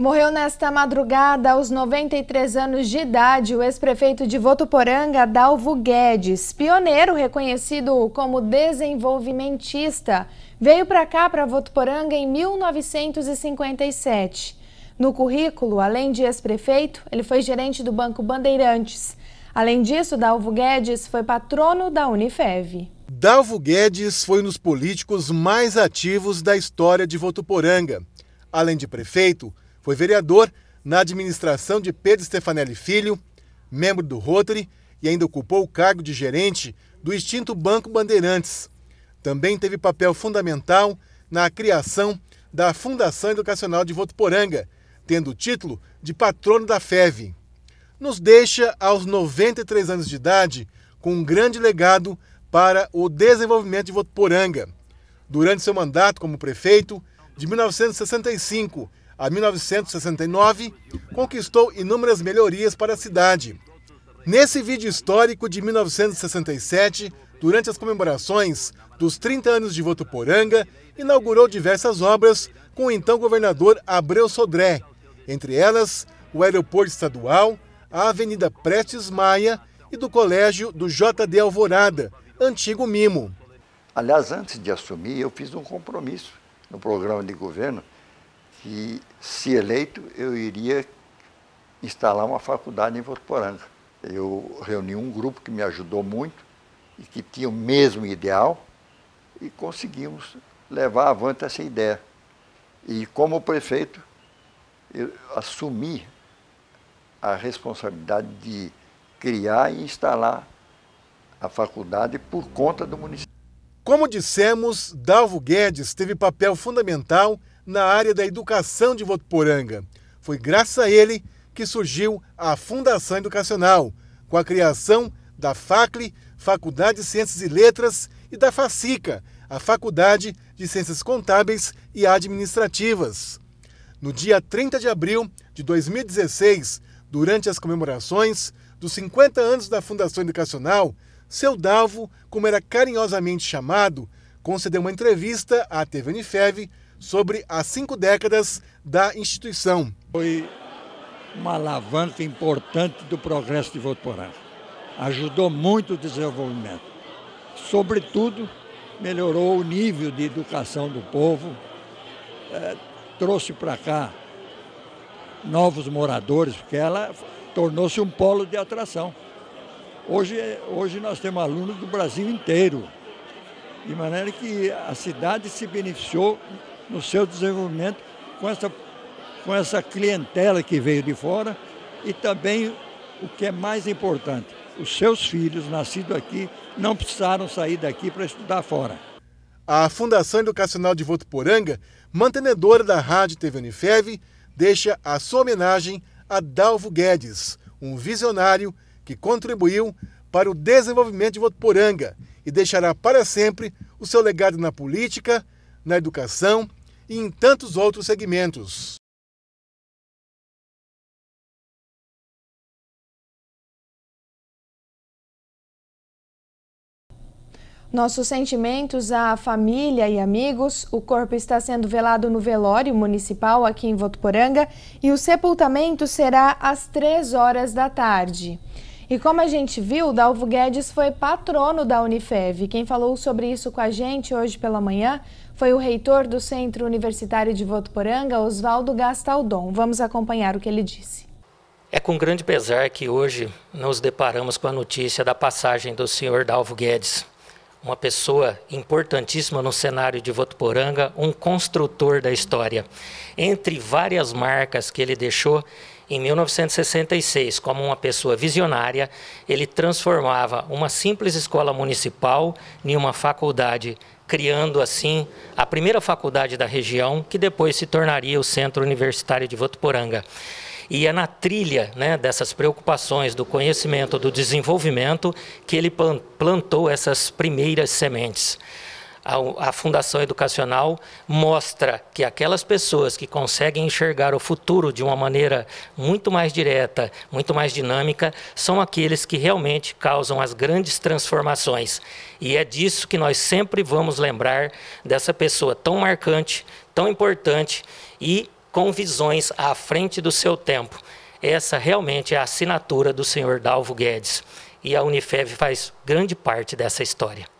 Morreu nesta madrugada, aos 93 anos de idade, o ex-prefeito de Votuporanga, Dalvo Guedes, pioneiro reconhecido como desenvolvimentista. Veio para cá, para Votuporanga, em 1957. No currículo, além de ex-prefeito, ele foi gerente do Banco Bandeirantes. Além disso, Dalvo Guedes foi patrono da Unifev. Dalvo Guedes foi um dos políticos mais ativos da história de Votuporanga. Além de prefeito, foi vereador na administração de Pedro Stefanelli Filho, membro do Rotary e ainda ocupou o cargo de gerente do extinto Banco Bandeirantes. Também teve papel fundamental na criação da Fundação Educacional de Votuporanga, tendo o título de patrono da FEV. Nos deixa aos 93 anos de idade com um grande legado para o desenvolvimento de Votuporanga. Durante seu mandato como prefeito, de 1965 a 1969, conquistou inúmeras melhorias para a cidade. Nesse vídeo histórico de 1967, durante as comemorações dos 30 anos de Votuporanga, inaugurou diversas obras com o então governador Abreu Sodré, entre elas o aeroporto estadual, a Avenida Prestes Maia e do colégio do JD Alvorada, antigo Mimo. Aliás, antes de assumir, eu fiz um compromisso no programa de governo que se eleito, eu iria instalar uma faculdade em Votoporanga. Eu reuni um grupo que me ajudou muito e que tinha o mesmo ideal e conseguimos levar avante essa ideia. E como prefeito, eu assumi a responsabilidade de criar e instalar a faculdade por conta do município. Como dissemos, Dalvo Guedes teve papel fundamental na área da educação de Votuporanga. Foi graças a ele que surgiu a Fundação Educacional, com a criação da FACLE, Faculdade de Ciências e Letras, e da FACICA, a Faculdade de Ciências Contábeis e Administrativas. No dia 30 de abril de 2016, durante as comemorações dos 50 anos da Fundação Educacional, seu Dalvo, como era carinhosamente chamado, concedeu uma entrevista à TV Unifev sobre as cinco décadas da instituição. Foi uma alavanca importante do progresso de Votuporanga Ajudou muito o desenvolvimento. Sobretudo, melhorou o nível de educação do povo, eh, trouxe para cá novos moradores, porque ela tornou-se um polo de atração. Hoje, hoje nós temos alunos do Brasil inteiro, de maneira que a cidade se beneficiou no seu desenvolvimento com essa, com essa clientela que veio de fora e também o que é mais importante, os seus filhos nascidos aqui não precisaram sair daqui para estudar fora. A Fundação Educacional de Votuporanga, mantenedora da Rádio TV Unifev, deixa a sua homenagem a Dalvo Guedes, um visionário que contribuiu para o desenvolvimento de Votuporanga e deixará para sempre o seu legado na política, na educação e em tantos outros segmentos. Nossos sentimentos à família e amigos. O corpo está sendo velado no velório municipal aqui em Votuporanga e o sepultamento será às três horas da tarde. E como a gente viu, Dalvo Guedes foi patrono da Unifev. Quem falou sobre isso com a gente hoje pela manhã foi o reitor do Centro Universitário de Votuporanga, Oswaldo Gastaldon. Vamos acompanhar o que ele disse. É com grande pesar que hoje nos deparamos com a notícia da passagem do senhor Dalvo Guedes, uma pessoa importantíssima no cenário de Votuporanga, um construtor da história. Entre várias marcas que ele deixou, em 1966, como uma pessoa visionária, ele transformava uma simples escola municipal em uma faculdade, criando assim a primeira faculdade da região, que depois se tornaria o Centro Universitário de Votuporanga. E é na trilha né, dessas preocupações do conhecimento, do desenvolvimento, que ele plantou essas primeiras sementes a, a Fundação Educacional mostra que aquelas pessoas que conseguem enxergar o futuro de uma maneira muito mais direta, muito mais dinâmica, são aqueles que realmente causam as grandes transformações. E é disso que nós sempre vamos lembrar dessa pessoa tão marcante, tão importante e com visões à frente do seu tempo. Essa realmente é a assinatura do senhor Dalvo Guedes. E a Unifev faz grande parte dessa história.